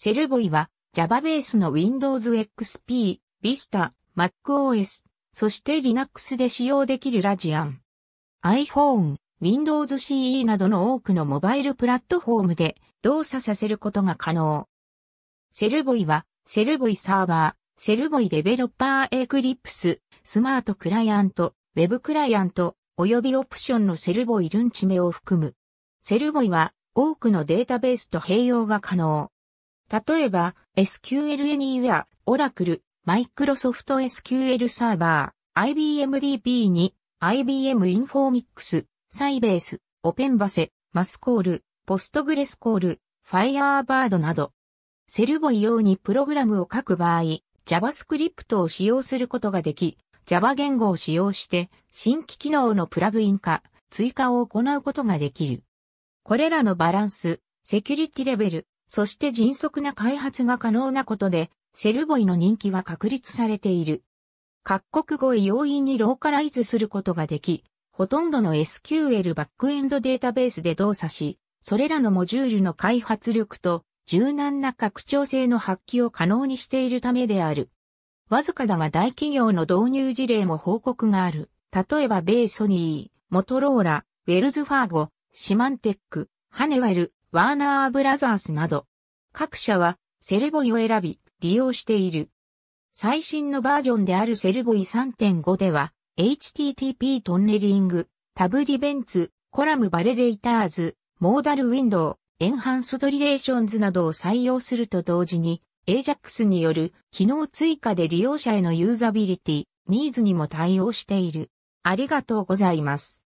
セルボイは Java ベースの Windows XP、Vista、MacOS、そして Linux で使用できるラジアン。iPhone、Windows CE などの多くのモバイルプラットフォームで動作させることが可能。セルボイは、セルボイサーバー、セルボイデベロッパーエクリプス、スマートクライアント、ウェブクライアント、及びオプションのセルボイルンチメを含む。セルボイは、多くのデータベースと併用が可能。例えば、SQL Anywhere、Oracle、Microsoft SQL Server、IBM DB2、IBM Informix、Sybase、Openbase、マスコール、ポストグレスコール、Firebird など。セルボイ用にプログラムを書く場合、JavaScript を使用することができ、Java 言語を使用して新規機能のプラグイン化、追加を行うことができる。これらのバランス、セキュリティレベル、そして迅速な開発が可能なことで、セルボイの人気は確立されている。各国語へ容易にローカライズすることができ、ほとんどの SQL バックエンドデータベースで動作し、それらのモジュールの開発力と柔軟な拡張性の発揮を可能にしているためである。わずかだが大企業の導入事例も報告がある。例えば米ソニー、モトローラ、ウェルズファーゴ、シマンテック、ハネワル、ワーナーブラザースなど、各社はセルボイを選び、利用している。最新のバージョンであるセルボイ3.5では、HTTP トンネリング、タブリベンツ、コラムバレデーターズ、モーダルウィンドウ、エンハンスドリレーションズなどを採用すると同時に、AJAX による機能追加で利用者へのユーザビリティ、ニーズにも対応している。ありがとうございます。